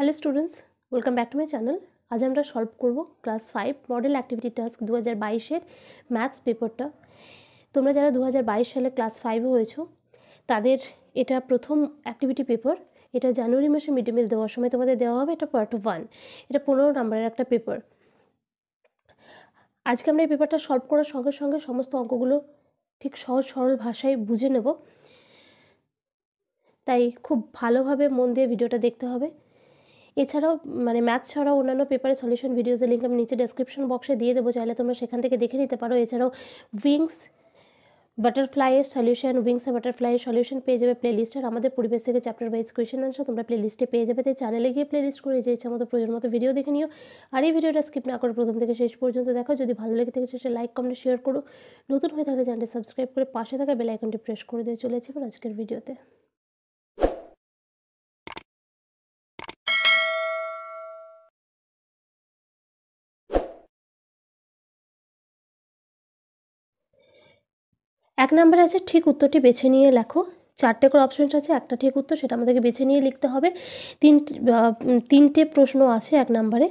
hello students welcome back to my channel আজ আমরা solve করব class five model activity task দু হাজার বাইশের ম্যাথস পেপারটা তোমরা যারা দু হাজার বাইশ সালে ক্লাস ফাইভে হয়েছো তাদের এটা প্রথম অ্যাক্টিভিটি পেপার এটা জানুয়ারি মাসে মিড ডে মিল দেওয়ার সময় তোমাদের দেওয়া হবে এটা পার্ট ওয়ান এটা পনেরো নম্বরের একটা পেপার আজকে আমরা এই পেপারটা সলভ করার সঙ্গে সঙ্গে সমস্ত অঙ্কগুলো ঠিক সহজ সরল ভাষায় বুঝে নেব তাই খুব ভালোভাবে মন দিয়ে ভিডিওটা দেখতে হবে এছাড়াও মানে ম্যাথ ছাড়াও অন্যান্য পেপারে সলিউশন ভিডিওজের লিঙ্ক আমি নিচে ডেসক্রিপশন বক্সে দিয়ে দেবো চাইলে তোমরা সেখান থেকে দেখে নিতে পারো এছাড়াও উইংস বাটারফ্লাইয়ের সলিউশন উইংস আর বাটারফ্লাইয়ের সলিউশন পেয়ে যাবে প্লেলিস্টের আমাদের পরিবেশ থেকে চ্যাপ্টার ওয়াইজ কোয়েশন আনসার তোমরা প্লেলিস্টে পেয়ে যাবে তাই চ্যানেলে গিয়ে প্লেলিস্ট করে যে ইচ্ছা মতো প্রয়োজন মতো ভিডিও দেখে নিও আর এই ভিডিওটা স্কিপ না করে প্রথম থেকে শেষ পর্যন্ত দেখো যদি ভালো লেগে থাকে সেটা লাইক কমেন্ট শেয়ার করো নতুন হয়ে থাকলে চ্যানেলটি সাবস্ক্রাইব করে পাশে থাকা বেল আইকনটি প্রেস করে দিয়ে চলেছি আজকের ভিডিওতে এক নম্বরে আছে ঠিক উত্তরটি বেছে নিয়ে লেখো চারটে করে অপশনস আছে একটা ঠিক উত্তর সেটা আমাদেরকে বেছে নিয়ে লিখতে হবে তিন তিনটে প্রশ্ন আছে এক নম্বরে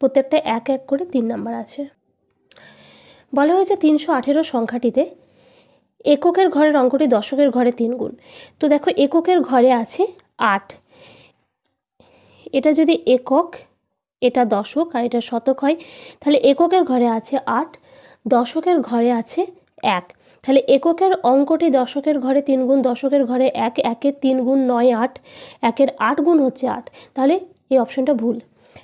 প্রত্যেকটা এক এক করে তিন নাম্বার আছে বলা হয়েছে তিনশো আঠেরো সংখ্যাটিতে এককের ঘরের অঙ্কটি দশকের ঘরে তিন গুণ তো দেখো এককের ঘরে আছে আট এটা যদি একক এটা দশক আর এটা শতক হয় তাহলে এককের ঘরে আছে আট দশকের ঘরে আছে এক তাহলে এককের অঙ্কটি দশকের ঘরে তিন গুণ দশকের ঘরে এক একের তিন গুণ নয় আট একের আট গুণ হচ্ছে আট তাহলে এই অপশনটা ভুল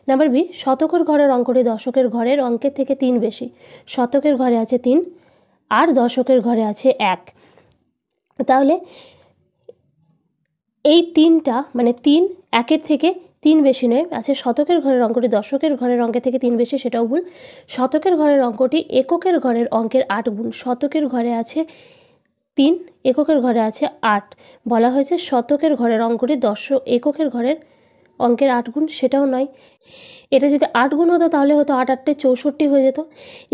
নাম্বার বি শতকের ঘরের অঙ্কটি দশকের ঘরের অঙ্কের থেকে তিন বেশি শতকের ঘরে আছে তিন আর দশকের ঘরে আছে এক তাহলে এই তিনটা মানে তিন একের থেকে তিন বেশি নয় আছে শতকের ঘরের অঙ্কটি দশকের ঘরের অঙ্কে থেকে তিন বেশি সেটাও ভুল শতকের ঘরের অঙ্কটি এককের ঘরের অঙ্কের আট গুণ শতকের ঘরে আছে তিন এককের ঘরে আছে আট বলা হয়েছে শতকের ঘরের অঙ্কটি দশ এককের ঘরের অঙ্কের আট গুণ সেটাও নয় এটা যদি আট গুণ হতো তাহলে হতো আট আটটে চৌষট্টি হয়ে যেত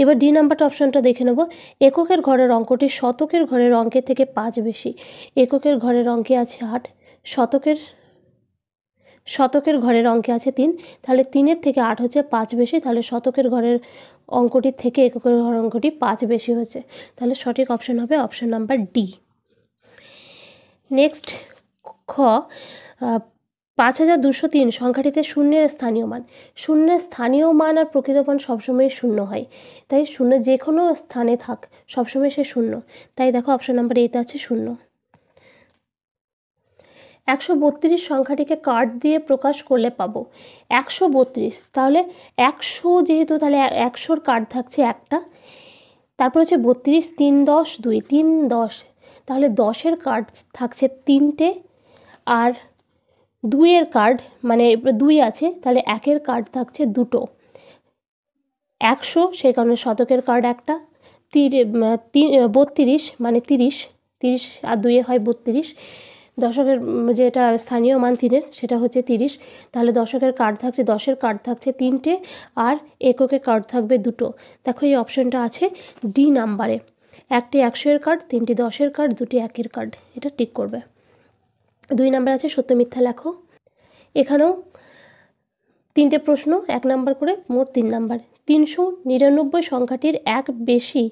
এবার ডি নাম্বারটা অপশানটা দেখে নেবো এককের ঘরের অঙ্কটি শতকের ঘরের অঙ্কের থেকে পাঁচ বেশি এককের ঘরের অঙ্কে আছে আট শতকের শতকের ঘরের অঙ্কে আছে তিন তাহলে তিনের থেকে আট হচ্ছে পাঁচ বেশি তাহলে শতকের ঘরের অঙ্কটির থেকে এককের ঘর অঙ্কটি পাঁচ বেশি হচ্ছে তাহলে সঠিক অপশন হবে অপশন নাম্বার ডি নেক্সট খ পাঁচ হাজার দুশো তিন সংখ্যাটিতে শূন্যের স্থানীয় মান শূন্যের স্থানীয় মান আর প্রকৃত মান সবসময় শূন্য হয় তাই শূন্য যে কোনো স্থানে থাক সবসময় সে শূন্য তাই দেখো অপশন নাম্বার এতে আছে শূন্য একশো বত্রিশ সংখ্যাটিকে কার্ড দিয়ে প্রকাশ করলে পাবো একশো বত্রিশ তাহলে একশো যেহেতু তাহলে একশোর কার্ড থাকছে একটা তারপর হচ্ছে বত্রিশ তিন দশ দুই তিন দশ তাহলে দশের কার্ড থাকছে তিনটে আর দুইয়ের কার্ড মানে দুই আছে তাহলে একের কার্ড থাকছে দুটো একশো সেই কারণে শতকের কার্ড একটা তির বত্রিশ মানে তিরিশ তিরিশ আর দুইয়ে হয় বত্রিশ দশকের যেটা স্থানীয় মান তিনের সেটা হচ্ছে তিরিশ তাহলে দশকের কার্ড থাকছে দশের কার্ড থাকছে তিনটে আর এককের কার্ড থাকবে দুটো দেখো এই অপশানটা আছে ডি নাম্বারে একটি একশো এর কার্ড তিনটি দশের কার্ড দুটি একের কার্ড এটা টিক করবে দুই নাম্বার আছে সত্য মিথ্যা লেখো এখানেও তিনটে প্রশ্ন এক নাম্বার করে মোট তিন নাম্বার তিনশো নিরানব্বই সংখ্যাটির এক বেশি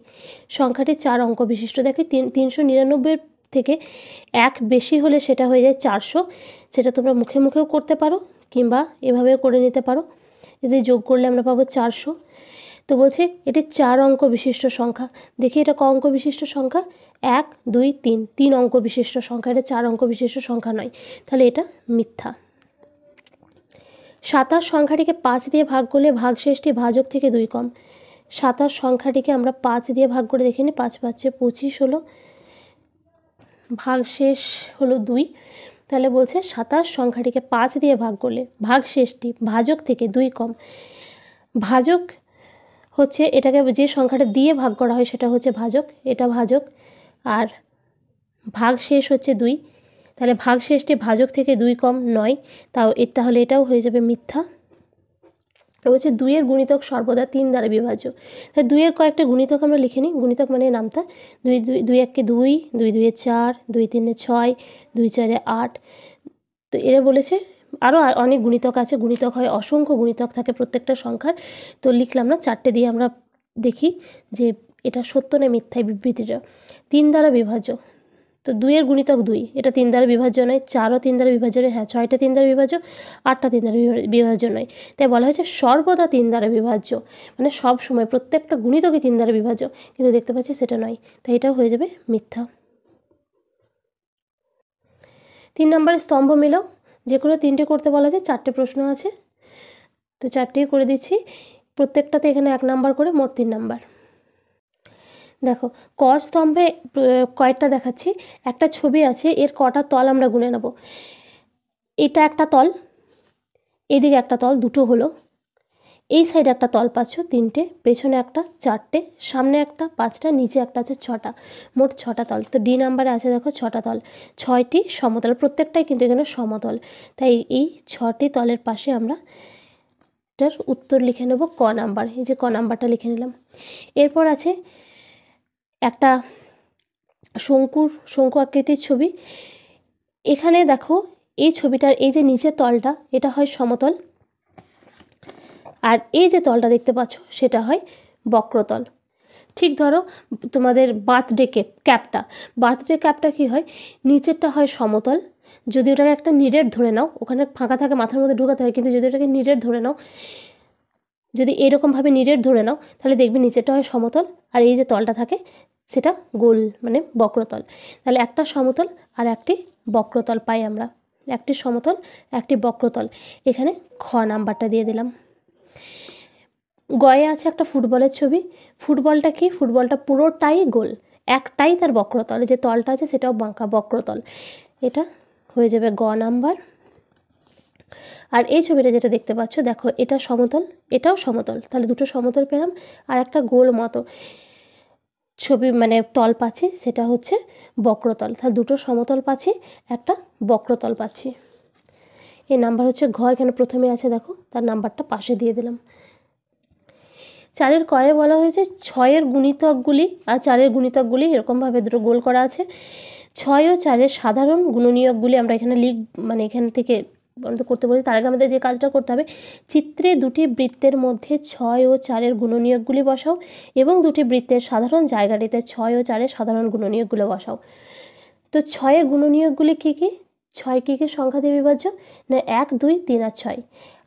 সংখ্যাটি চার অঙ্ক বিশিষ্ট দেখে তিন তিনশো নিরানব্বইয়ের থেকে এক বেশি হলে সেটা হয়ে যায় চারশো সেটা তোমরা মুখে মুখেও করতে পারো কিংবা এভাবেও করে নিতে পারো যদি যোগ করলে আমরা পাবো চারশো তো বলছে এটি চার অঙ্ক বিশিষ্ট সংখ্যা দেখি এটা ক অঙ্ক বিশিষ্ট সংখ্যা এক দুই তিন তিন অঙ্ক বিশিষ্ট সংখ্যা এটা চার অঙ্ক বিশিষ্ট সংখ্যা নয় তাহলে এটা মিথ্যা সাতাশ সংখ্যাটিকে পাঁচ দিয়ে ভাগ করলে ভাগশেষটি ভাজক থেকে দুই কম সাতাশ সংখ্যাটিকে আমরা পাঁচ দিয়ে ভাগ করে দেখে নিই পাঁচ পাচ্ছে পঁচিশ হলো ভাগ শেষ হলো দুই তাহলে বলছে সাতাশ সংখ্যাটিকে পাঁচ দিয়ে ভাগ করলে ভাগ শেষটি ভাজক থেকে দুই কম ভাজক হচ্ছে এটাকে যে সংখ্যাটা দিয়ে ভাগ করা হয় সেটা হচ্ছে ভাজক এটা ভাজক আর ভাগ শেষ হচ্ছে দুই তাহলে ভাগ শেষটি ভাজক থেকে দুই কম নয় তাও তাহলে এটাও হয়ে যাবে মিথ্যা হচ্ছে দুইয়ের গুণিতক সর্বদা তিন দ্বারা বিভাজ্য তাই দুইয়ের কয়েকটা গুণিতক আমরা লিখে নিই গুণিতক মানে নামতা দুই দুই দুই এককে দুই দুই দুইয়ে চার দুই তিনে ছয় দুই চারে আট তো এরা বলেছে আরও অনেক গুণিতক আছে গুণিতক হয় অসংখ্য গুণিতক থাকে প্রত্যেকটা সংখ্যার তো লিখলাম না চারটে দিয়ে আমরা দেখি যে এটা সত্য না মিথ্যায় বিবৃতিটা তিন দ্বারা বিভাজ্য তো দুইয়ের গুণিতক দুই এটা তিন দ্বারা বিভাজ্য নয় চারও তিন দ্বারা বিভাজ্য নয় হ্যাঁ ছয়টা তিন দ্বারা বিভাজ্য আটটা তিন দ্বারা বিভাজ্য নয় তাই বলা হয়েছে সর্বদা তিন দ্বারা বিভাজ্য মানে সব সময় প্রত্যেকটা গুণিতকই তিন দ্বারা বিভাজ্য কিন্তু দেখতে পাচ্ছি সেটা নয় তাই এটাও হয়ে যাবে মিথ্যা তিন নম্বরের স্তম্ভ মেলাও যে কোনো তিনটে করতে বলা যায় চারটে প্রশ্ন আছে তো চারটেই করে দিচ্ছি প্রত্যেকটাতে এখানে এক নাম্বার করে মোট তিন নাম্বার দেখো ক স্তম্ভে কয়েকটা দেখাচ্ছি একটা ছবি আছে এর কটা তল আমরা গুনে নেব এটা একটা তল এদিকে একটা তল দুটো হলো এই সাইডে একটা তল পাচ্ছ তিনটে পেছনে একটা চারটে সামনে একটা পাঁচটা নিচে একটা আছে ছটা মোট ছটা তল তো ডি নাম্বারে আছে দেখো ছটা তল ছয়টি সমতল প্রত্যেকটাই কিন্তু এখানে সমতল তাই এই ছটি তলের পাশে আমরা এটার উত্তর লিখে নেব ক নাম্বার এই যে ক নাম্বারটা লিখে নিলাম এরপর আছে একটা শঙ্কুর শঙ্কু আকৃতির ছবি এখানে দেখো এই ছবিটার এই যে নিচের তলটা এটা হয় সমতল আর এই যে তলটা দেখতে পাচ্ছ সেটা হয় বক্রতল ঠিক ধরো তোমাদের বার্থডে কেপ ক্যাপটা বার্থডে ক্যাপটা কি হয় নিচেরটা হয় সমতল যদি ওটাকে একটা নিরেট ধরে নাও ওখানে ফাঁকা থাকে মাথার মধ্যে ঢোকাতে হয় কিন্তু যদি ওটাকে নিরেট ধরে নাও যদি এরকমভাবে নিরেট ধরে নাও তাহলে দেখবে নিচেরটা হয় সমতল আর এই যে তলটা থাকে সেটা গোল মানে বক্রতল তাহলে একটা সমতল আর একটি বক্রতল পাই আমরা একটি সমতল একটি বক্রতল এখানে খ নাম্বারটা দিয়ে দিলাম গয়ে আছে একটা ফুটবলের ছবি ফুটবলটা কি ফুটবলটা পুরোটাই গোল একটাই তার বক্রতল যে তলটা আছে সেটাও বাঁকা বক্রতল এটা হয়ে যাবে গ নাম্বার আর এই ছবিটা যেটা দেখতে পাচ্ছ দেখো এটা সমতল এটাও সমতল তাহলে দুটো সমতল পেলাম আর একটা গোল মতো ছবি মানে তল পাচ্ছি সেটা হচ্ছে বক্রতল তাহলে দুটো সমতল পাচ্ছি একটা বক্রতল পাচ্ছি এই নাম্বার হচ্ছে ঘ এখানে প্রথমে আছে দেখো তার নাম্বারটা পাশে দিয়ে দিলাম চারের কয়ে বলা হয়েছে ছয়ের গুণিতকগুলি আর চারের গুণিতকগুলি এরকমভাবে দুটো গোল করা আছে ছয় ও চারের সাধারণ গুণনীয়কগুলি আমরা এখানে লিখ মানে এখান থেকে করতে বলছি তার আগে আমাদের যে কাজটা করতে হবে চিত্রে দুটি বৃত্তের মধ্যে ছয় ও চারের গুণনীয়কগুলি বসাও এবং দুটি বৃত্তের সাধারণ জায়গাটিতে ছয় ও চারের সাধারণ গুণনীয়কগুলো বসাও তো ছয়ের গুণনীয়কগুলি কী কী ছয় কী কী সংখ্যা দিয়ে বিভাজ্য না এক দুই তিন আর ছয়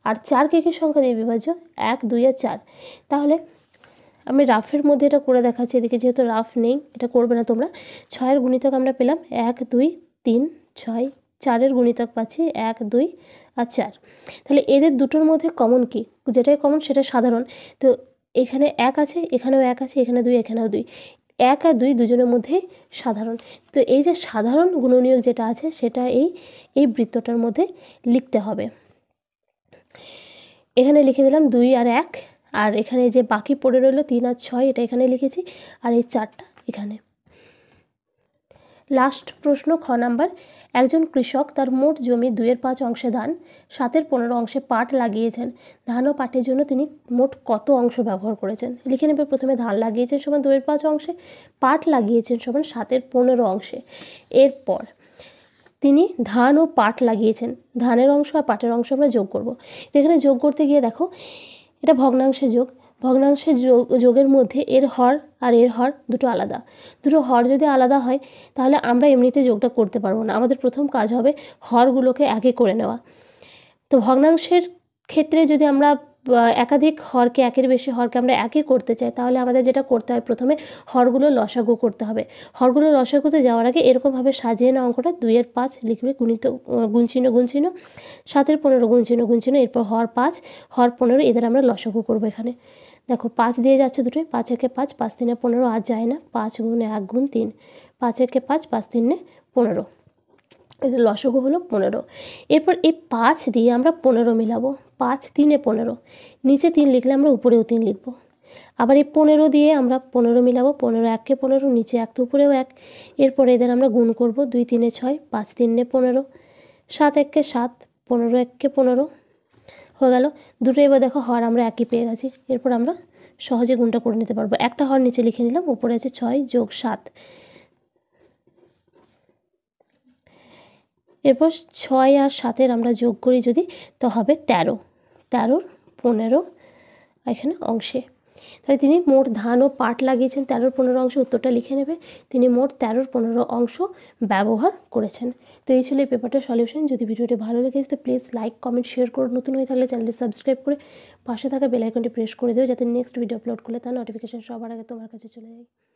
আর চার কী কী সংখ্যা দিয়ে বিভাজ্য এক দুই আর চার তাহলে আমি রাফের মধ্যে এটা করে দেখাচ্ছি এদিকে যেহেতু রাফ নেই এটা করবে না তোমরা ছয়ের গুণিতক আমরা পেলাম এক দুই তিন ছয় চারের গুণিতক পাচ্ছি এক দুই আর চার তাহলে এদের দুটোর মধ্যে কমন কি যেটাই কমন সেটা সাধারণ তো এখানে এক আছে এখানেও এক আছে এখানে দুই এখানেও দুই এক আর দুই দুজনের মধ্যে সাধারণ তো এই যে সাধারণ গুণনীয়ক যেটা আছে সেটা এই এই বৃত্তটার মধ্যে লিখতে হবে এখানে লিখে দিলাম দুই আর এক আর এখানে যে বাকি পড়ে রইল তিন আর ছয় এটা এখানে লিখেছি আর এই চারটা এখানে লাস্ট প্রশ্ন খ নাম্বার একজন কৃষক তার মোট জমি দুয়ের পাঁচ অংশে ধান সাতের পনেরো অংশে পাট লাগিয়েছেন ধান ও পাটের জন্য তিনি মোট কত অংশ ব্যবহার করেছেন লিখে নেবে প্রথমে ধান লাগিয়েছেন সমান দুয়ের পাঁচ অংশে পাট লাগিয়েছেন সমান সাতের পনেরো অংশে এরপর তিনি ধান ও পাট লাগিয়েছেন ধানের অংশ আর পাটের অংশ আমরা যোগ করব যেখানে যোগ করতে গিয়ে দেখো এটা ভগ্নাংশে যোগ ভগ্নাংশের যোগ যোগের মধ্যে এর হর আর এর হর দুটো আলাদা দুটো হর যদি আলাদা হয় তাহলে আমরা এমনিতে যোগটা করতে পারবো না আমাদের প্রথম কাজ হবে হরগুলোকে একে করে নেওয়া তো ভগ্নাংশের ক্ষেত্রে যদি আমরা একাধিক হরকে একের বেশি হরকে আমরা একই করতে চাই তাহলে আমাদের যেটা করতে হয় প্রথমে হরগুলো লসাগু করতে হবে হরগুলো লসাগুতে যাওয়ার আগে এরকমভাবে সাজিয়ে নেওয়া অঙ্কটা দুইয়ের পাঁচ লিখবে গুণিত গুণচিহ্ন গুণচিহ্ন সাতের পনেরো গুণচিহ্ন গুণচিহ্ন এরপর হর পাঁচ হর পনেরো এদের আমরা লসাগু করবো এখানে দেখো পাঁচ দিয়ে যাচ্ছে দুটোই পাঁচ একে পাঁচ পাঁচ তিনে পনেরো আর যায় না পাঁচ গুণে এক গুণ তিন পাঁচ একে পাঁচ পাঁচ তিনে পনেরো এটা লসগু হলো পনেরো এরপর এই পাঁচ দিয়ে আমরা পনেরো মিলাবো পাঁচ তিনে পনেরো নিচে তিন লিখলে আমরা উপরেও তিন লিখব আবার এই পনেরো দিয়ে আমরা পনেরো মিলাবো পনেরো এককে পনেরো নিচে এক তো উপরেও এক এরপর এদের আমরা গুণ করব দুই তিনে ছয় পাঁচ তিনে পনেরো সাত একে সাত পনেরো এককে পনেরো হয়ে গেল দুটো এবার দেখো হর আমরা একই পেয়ে গেছি এরপর আমরা সহজে গুণটা করে নিতে পারবো একটা হর নিচে লিখে নিলাম উপরে আছে ছয় যোগ সাত এরপর ছয় আর সাতের আমরা যোগ করি যদি তো হবে তেরো তেরোর পনেরো এখানে অংশে তাহলে তিনি মোট ধান ও পাট লাগিয়েছেন তেরোর পনেরো অংশ উত্তরটা লিখে নেবে তিনি মোট তেরোর পনেরো অংশ ব্যবহার করেছেন তো এই ছিল এই পেপারটার সলিউশন যদি ভিডিওটি ভালো লেগেছে তো প্লিজ লাইক কমেন্ট শেয়ার করে নতুন হয়ে থাকলে চ্যানেলটি সাবস্ক্রাইব করে পাশে থাকা বেলাইকনটি প্রেস করে দেবে যাতে নেক্সট ভিডিও আপলোড করলে তার নোটিফিকেশান সবার আগে তোমার কাছে চলে যায়